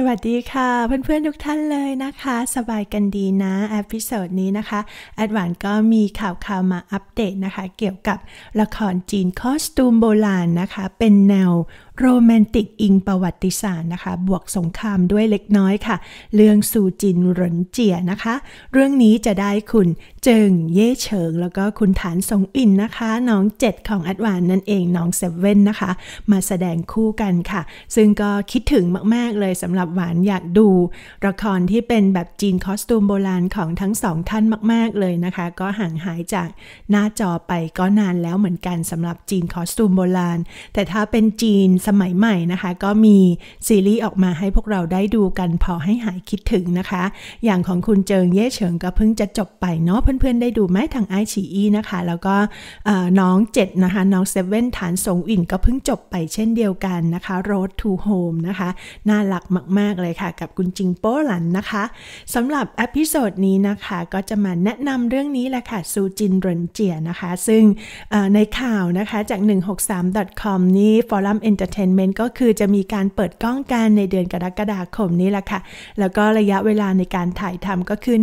สวัสดีค่ะ เพื่อนๆ ทุกท่านเลยนะคะ สบายกันดีนะอพิโซดนี้นะคะแอดวานก็มีข่าวข่าวมาอัปเดตนะคะ เกี่ยวกับละครจีน คอสตูมโบราณนะคะ เป็นแนว โรแมนติกอิงประวัติศาสตร์นะคะ บวกสงครามด้วยเล็กน้อยค่ะ เรื่องซูจินหรนเจียนะคะ เรื่องนี้จะได้คุณเจิงเย่เฉิง แล้วก็คุณฐานสงอินนะคะ น้องเจ็ดของอัดวานนั่นเองน้องเซเว่นนะคะมาแสดงคู่กันค่ะ ซึ่งก็คิดถึงมากๆเลยสำหรับความหวานอยากดูละครที่เป็นแบบจีนคอสตูมโบราณ ของทั้งสองท่านมาก ๆ เลยนะคะ ก็ห่างหายจากหน้าจอไปก็นานแล้วเหมือนกันสำหรับจีนคอสตูมโบราณ แต่ถ้าเป็นจีนสมัยใหม่นะคะ ก็มีซีรีส์ออกมาให้พวกเราได้ดูกัน พอให้หายคิดถึงนะคะ อย่างของคุณเจิงเย่เฉิงก็เพิ่งจะจบไปเนาะเพื่อนๆ ได้ดูไหมทางไอชีอีนะคะแล้วก็น้องเจ็ดนะคะน้องเซเว่นฐานสงอินก็เพิ่งจบไปเช่นเดียวกันนะคะ Road to Home นะคะน่ารักากๆเลยค่ะกับคุณจิงโป้หลันนะคะสำหรับอพิโซดนี้นะคะก็จะมาแนะนำเรื่องนี้แหละค่ะซูจินรนเจียนะคะ ซึ่งในข่าวนะคะจาก 163.com นี้ Forum Entertainment ก็คือจะมีการเปิดกล้องกันในเดือนกรกฎาคมนี้แหละค่ะ แล้วก็ระยะเวลาในการถ่ายทำก็คือ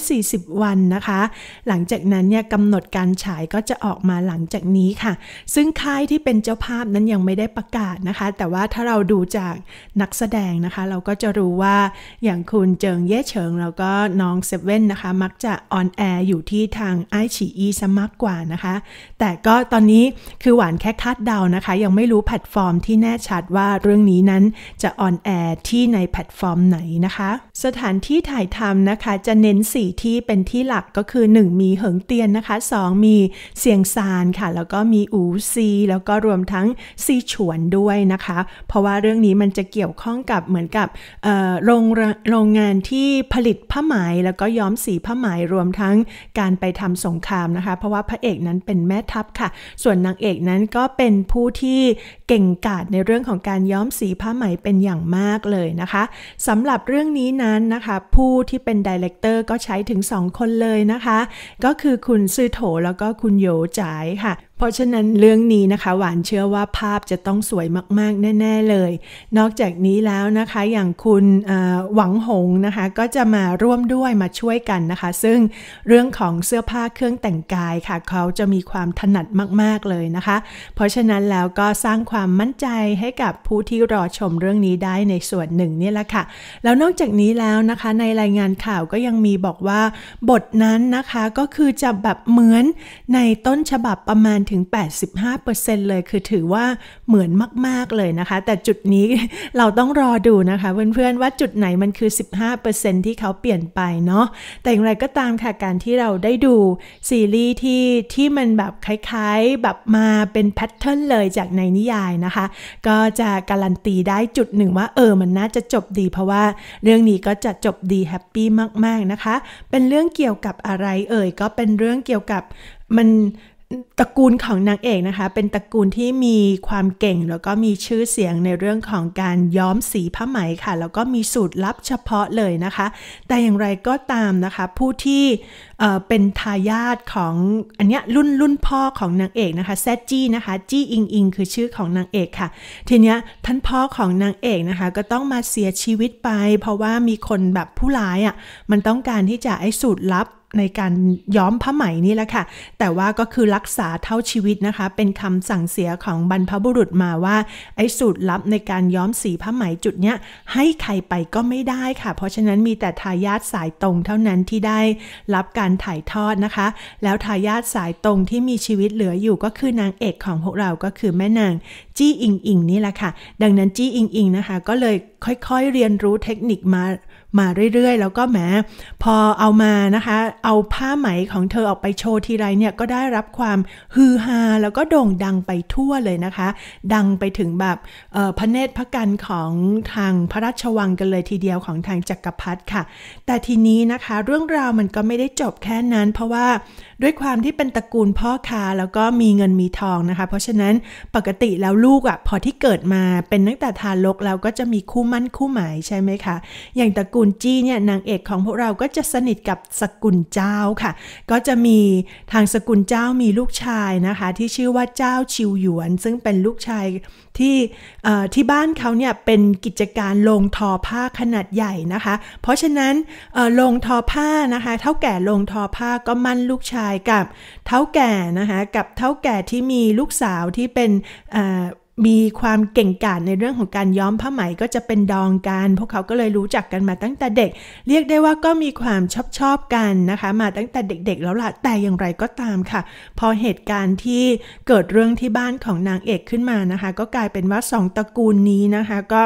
140 วันนะคะ หลังจากนั้นเนี่ยกำหนดการฉายก็จะออกมาหลังจากนี้ค่ะ ซึ่งค่ายที่เป็นเจ้าภาพนั้นยังไม่ได้ประกาศนะคะ แต่ว่าถ้าเราดูจากนักแสดงนะคะเราก็จะรู้ว่าอย่างคุณเจิงเย่เฉิงแล้วก็น้องเซเว่นนะคะ มักจะออนแอร์อยู่ที่ทางไอฉีอีซะมากกว่านะคะ แต่ก็ตอนนี้คือหวานแค่คาดเดานะคะ ยังไม่รู้แพลตฟอร์มที่แน่ชัดว่าเรื่องนี้นั้นจะออนแอร์ที่ในแพลตฟอร์มไหนนะคะ สถานที่ถ่ายทำนะคะ จะเน้นสี่ที่เป็นที่หลักก็คือ 1 มีเหิงเตียนนะคะ 2 มีเสียงซานค่ะ แล้วก็มีอูซีแล้วก็รวมทั้งซีฉวนด้วยนะคะ เพราะว่าเรื่องนี้มันจะเกี่ยวข้องกับเหมือนกับโรงโรงงานที่ผลิตผ้าไหมแล้วก็ย้อมสีผ้าไหมรวมทั้งการไปทำสงครามนะคะ เพราะว่าพระเอกนั้นเป็นแม่ทัพค่ะ ส่วนนางเอกนั้นก็เป็นผู้ที่เก่งกาจในเรื่องของการย้อมสีผ้าไหมเป็นอย่างมากเลยนะคะสำหรับเรื่องนี้นั้นนะคะ ผู้ที่เป็นดีเลกเตอร์ก็ใช้ถึง2คนเลยนะคะก็คือคุณซือโถแล้วก็คุณโยจ๋ายค่ะเพราะฉะนั้นเรื่องนี้นะคะหวานเชื่อว่าภาพจะต้องสวยมากๆ แน่ ๆ เลย นอกจากนี้แล้วนะคะอย่างคุณหวังหงนะคะก็จะมาร่วมด้วยมาช่วยกันนะคะ ซึ่งเรื่องของเสื้อผ้าเครื่องแต่งกายค่ะเขาจะมีความถนัดมากๆเลยนะคะ เพราะฉะนั้นแล้วก็สร้างความมั่นใจให้กับผู้ที่รอชมเรื่องนี้ได้ในส่วนหนึ่งนี่แหละค่ะ แล้วนอกจากนี้แล้วนะคะ ในรายงานข่าวก็ยังมีบอกว่าบทนั้นนะคะก็คือจะแบบเหมือนในต้นฉบับประมาณถึง 85%เลย คือถือว่าเหมือนมากๆเลยนะคะ แต่จุดนี้เราต้องรอดูนะคะ เพื่อนๆว่าจุดไหนมันคือ 15%ที่เขาเปลี่ยนไปเนาะ แต่อย่างไรก็ตามค่ะการที่เราได้ดูซีรีส์ที่ที่มันแบบคล้ายๆแบบมาเป็นแพทเทิร์นเลยจากในนิยายนะคะ ก็จะการันตีได้จุดหนึ่งว่าเออ มันน่าจะจบดีเพราะว่าเรื่องนี้ก็จะจบดีแฮปปี้มากๆนะคะ เป็นเรื่องเกี่ยวกับอะไรเอ่ยก็เป็นเรื่องเกี่ยวกับมันตระกูลของนางเอกนะคะเป็นตระกูลที่มีความเก่ง แล้วก็มีชื่อเสียงในเรื่องของการย้อมสีผ้าไหมค่ะแล้วก็มีสูตรลับเฉพาะเลยนะคะ แต่อย่างไรก็ตามนะคะผู้ที่เป็นทายาทของอันนี้รุ่นรุ่นพ่อของนางเอกนะคะแซจี้นะคะจี้อิงอิงคือชื่อของนางเอกค่ะ ทีนี้ท่านพ่อของนางเอกนะคะก็ต้องมาเสียชีวิตไป เพราะว่ามีคนแบบผู้ร้ายอะ่ะมันต้องการที่จะไอ้สูตรลับในการย้อมผ้าไหมนี่แหละค่ะ แต่ว่าก็คือรักษาเท่าชีวิตนะคะ เป็นคำสั่งเสียของบรรพบุรุษมาว่า ไอ้สูตรลับในการย้อมสีผ้าไหมจุดเนี้ยให้ใครไปก็ไม่ได้ค่ะ เพราะฉะนั้นมีแต่ทายาทสายตรงเท่านั้นที่ได้ รับการถ่ายทอดนะคะ แล้วทายาทสายตรงที่มีชีวิตเหลืออยู่ก็คือนางเอกของพวกเราก็คือแม่นางจี้อิงอิงนี่แหละค่ะ ดังนั้นจี้อิงอิงนะคะ ก็เลยค่อยๆเรียนรู้เทคนิคมา มาเรื่อยๆ แล้วก็แหมพอเอามานะคะ เอาผ้าไหมของเธอออกไปโชว์ทีไรเนี่ยก็ได้รับความฮือฮาแล้วก็โด่งดังไปทั่วเลยนะคะ ดังไปถึงแบบพระเนตรพระกันของทางพระราชวังกันเลยทีเดียวของทางจักรพรรดิค่ะ แต่ทีนี้นะคะเรื่องราวมันก็ไม่ได้จบแค่นั้น เพราะว่าด้วยความที่เป็นตระกูลพ่อค้าแล้วก็มีเงินมีทองนะคะ เพราะฉะนั้นปกติแล้วลูกูกอะ่ะพอที่เกิดมาเป็นตั้งแต่ทารกแล้วก็จะมีคู่มั่นคู่หมายใช่ไหมคะ อย่างตระกูลจี้เนี่ยนางเอกของพวกเราก็จะสนิทกับสกุลเจ้าค่ะก็จะมีทางสกุลเจ้ามีลูกชายนะคะ ที่ชื่อว่าเจ้าชิวหยวนซึ่งเป็นลูกชายที่ที่บ้านเขาเนี่ย เป็นกิจการโรงทอผ้าขนาดใหญ่นะคะ เพราะฉะนั้นโรงทอผ้านะคะ เท่าแก่โรงทอผ้าก็มั่นลูกชายกับเท่าแก่นะคะกับเท่าแก่ที่มีลูกสาวที่เป็นมีความเก่งกาจในเรื่องของการย้อมผ้าไหมก็จะเป็นดองกัน พวกเขาก็เลยรู้จักกันมาตั้งแต่เด็ก เรียกได้ว่าก็มีความชอบชอบกันนะคะ มาตั้งแต่เด็ก ๆ แล้วล่ะแต่อย่างไรก็ตามค่ะ พอเหตุการณ์ที่เกิดเรื่องที่บ้านของนางเอกขึ้นมานะคะ ก็กลายเป็นว่าสองตระกูลนี้นะคะ ก็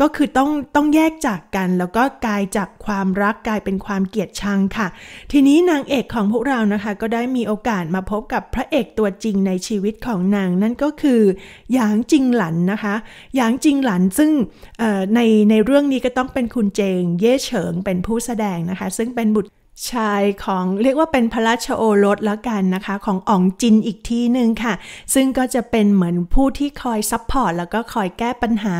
ก็คือต้องต้องแยกจากกันแล้วก็กลายจากความรักกลายเป็นความเกลียดชังค่ะทีนี้นางเอกของพวกเรานะคะก็ได้มีโอกาสมาพบกับพระเอกตัวจริงในชีวิตของนางนั่นก็คือหยางจิงหลันนะคะหยางจิงหลันซึ่งในในเรื่องนี้ก็ต้องเป็นคุณเจง เย่เฉิงเป็นผู้แสดงนะคะซึ่งเป็นบุตรชายของเรียกว่าเป็นพระราชโอรสแล้วกันนะคะ ขององจินอีกที่หนึ่งค่ะ ซึ่งก็จะเป็นเหมือนผู้ที่คอยซัพพอร์ตแล้วก็คอยแก้ปัญหา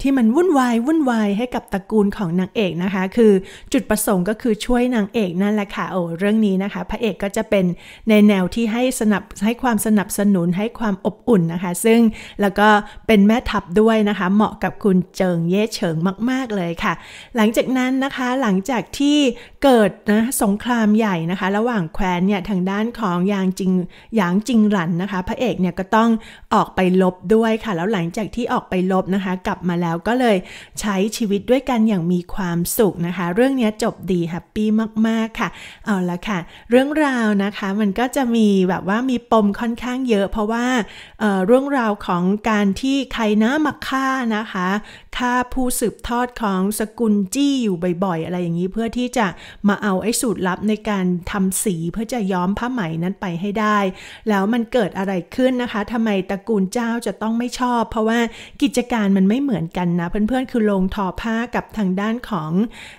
ที่มันวุ่นวายวุ่นวายให้กับตระกูลของนางเอกนะคะ คือจุดประสงค์ก็คือช่วยนางเอกนั่นแหละค่ะโอ้ เรื่องนี้นะคะ พระเอกก็จะเป็นในแนวที่ให้สนับ ให้ความสนับสนุนให้ความอบอุ่นนะคะ ซึ่งแล้วก็เป็นแม่ทัพด้วยนะคะ เหมาะกับคุณเจิงเย่เฉิงมาก ๆเลยค่ะ หลังจากนั้นนะคะหลังจากที่เกิดนะสงครามใหญ่นะคะ ระหว่างแคว้นเนี่ยทางด้านของยางจิงยางจิงหลันนะคะพระเอกเนี่ยก็ต้องออกไปลบด้วยค่ะแล้วหลังจากที่ออกไปลบนะคะกลับมาแล้วก็เลยใช้ชีวิตด้วยกันอย่างมีความสุขนะคะเรื่องนี้จบดีแฮปปี้มากๆค่ะเอาละค่ะ เรื่องราวนะคะมันก็จะมีแบบว่ามีปมค่อนข้างเยอะ เพราะว่าเเรื่องราวของการที่ใครนะมาฆ่านะคะฆ่าผู้สืบทอดของสกุลจี้อยู่บ่อยๆอะไรอย่างนี้เพื่อที่จะมาเอาไอ้สูตรลับในการทำสีเพื่อจะย้อมผ้าไหมนั้นไปให้ได้ แล้วมันเกิดอะไรขึ้นนะคะ ทำไมตระกูลเจ้าจะต้องไม่ชอบ เพราะว่ากิจการมันไม่เหมือนกันนะ เพื่อนๆ คือลงทอผ้ากับทางด้านของ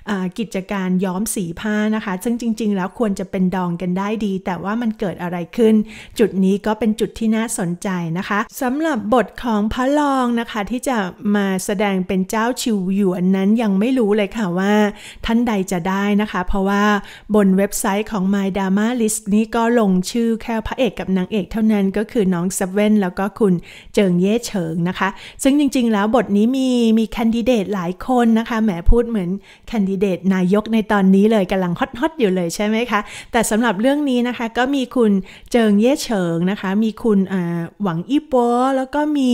อกิจการย้อมสีผ้านะคะ ซึ่งจริงๆ แล้วควรจะเป็นดองกันได้ดี แต่ว่ามันเกิดอะไรขึ้น จุดนี้ก็เป็นจุดที่น่าสนใจนะคะสำหรับบทของพระลองนะคะที่จะมาแสดงเป็นเจ้าชิวหยวนนั้นยังไม่รู้เลยค่ะว่าท่านใดจะได้นะคะ เพราะว่าบนเว็บไซต์ของ My d h a m a List นี้ก็ลงชื่อแค่พระเอกกับนางเอกเท่านั้นก็คือน้องเซเว่นแล้วก็คุณเจิงเย่เฉิงนะคะ ซึ่งจริงๆแล้วบทนี้มีมีคคนดิเดตหลายคนนะคะแหมพูดเหมือนคคนดิเดตนายกในตอนนี้เลยกำลังฮอตๆอยู่เลยใช่ไหมคะ แต่สำหรับเรื่องนี้นะคะก็มีคุณเจิงเย่เฉิงนะคะ มีคุณหวังอี้ปัวแล้วก็มี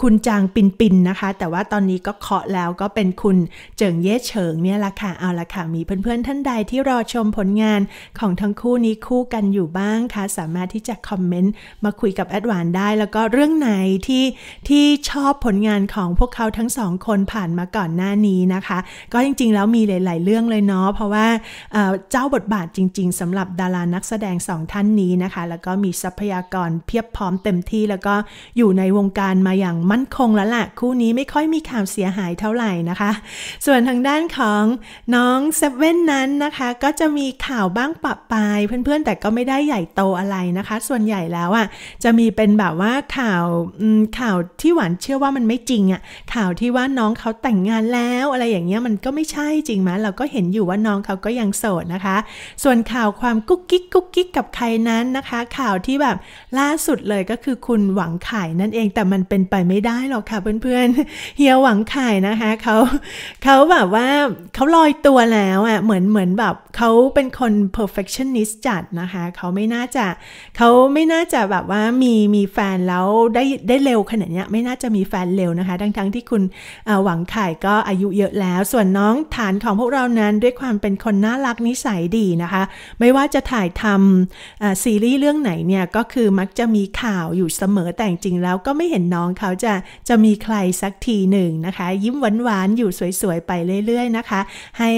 คุณจางปินปินนะคะ แต่ว่าตอนนี้ก็เคาะแล้วก็เป็นคุณเจิงเย่เฉิงเนี่ยละค่ะเอาละค่ะมีเพื่อนๆ ท่านใดที่รอชมผลงานของทั้งคู่นี้คู่กันอยู่บ้างคะสามารถที่จะคอมเมนต์มาคุยกับแอดวานได้ แล้วก็เรื่องไหนที่ที่ชอบผลงานของพวกเขาทั้งสองคนผ่านมาก่อนหน้านี้นะคะ ก็จริงๆ แล้วมีหลาย ๆเรื่องเลยเนาะเพราะว่าเจ้าบทบาทจริงๆสำหรับดารานักแสดงสองท่านนี้นะคะ แล้วก็มีทรัพยากรเพียบพร้อมเต็มที่ แล้วก็อยู่ในวงการมาอย่างมั่นคงแล้วละ่ะคู่นี้ไม่ค่อยมีข่าวเสียหายเท่าไหร่นะคะ ส่วนทางด้านของน้องเซเว่นนั้นนะคะก็จะมีข่าวบ้างปะปายเพื่อนๆ แต่ก็ไม่ได้ใหญ่โตอะไรนะคะ ส่วนใหญ่แล้วอ่ะจะมีเป็นแบบว่าข่าวข่าวที่หวานเชื่อว่ามันไม่จริงอ่ะข่าวที่ว่าน้องเขาแต่งงานแล้ว อะไรอย่างเงี้ยมันก็ไม่ใช่จริงไหมเราก็เห็นอยู่ว่าน้องเขาก็ยังโสดนะคะ ส่วนข่าวความกุ๊กกิ๊กกุ๊กกิ๊กกับใครนั้นนะคะ ข่าวที่แบบล่าสุดเลยก็คือคุณหวังไข่นั่นเองแต่มันเป็นไปไม่ได้หรอกค่ะ เพื่อนๆเฮียหวังไข่นะคะเขาเขาแบบว่าเขาลอยตัวแล้วอ่ะเหมือนเหมือนแบบเขาเป็นคน perfectionist จัดนะคะ เขาไม่น่าจะ เขาไม่น่าจะแบบว่ามีมีแฟนแล้วได้ได้เร็วขนาดนี้ไม่น่าจะมีแฟนเร็วนะคะ ทั้งทั้งที่คุณหวังไข่ก็อายุเยอะแล้ว ส่วนน้องฐานของพวกเรานั้นด้วยความเป็นคนน่ารักนิสัยดีนะคะ ไม่ว่าจะถ่ายทำซีรีส์เรื่องไหนเนี่ยก็คือมักจะมีข่าวอยู่เสมอแต่จริงแล้วก็ไม่เห็นน้องเขาจะ จะ มีใครสักทีหนึ่งนะคะ ยิ้มหวานๆอยู่สวยๆไปเรื่อย ๆ นะคะ ให้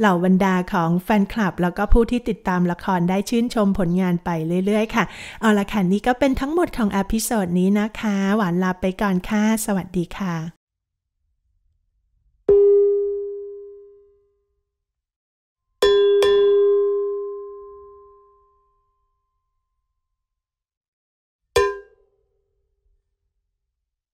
เหล่าบรรดาของนคลับแล้วก็ผู้ที่ติดตามละครได้ชื่นชมผลงานไปเรื่อย ๆค่ะ เอาละค่ะ นี่ก็เป็นทั้งหมดของอพิโซดนี้นะคะ หวานลาไปก่อนค่ะ สวัสดีค่ะ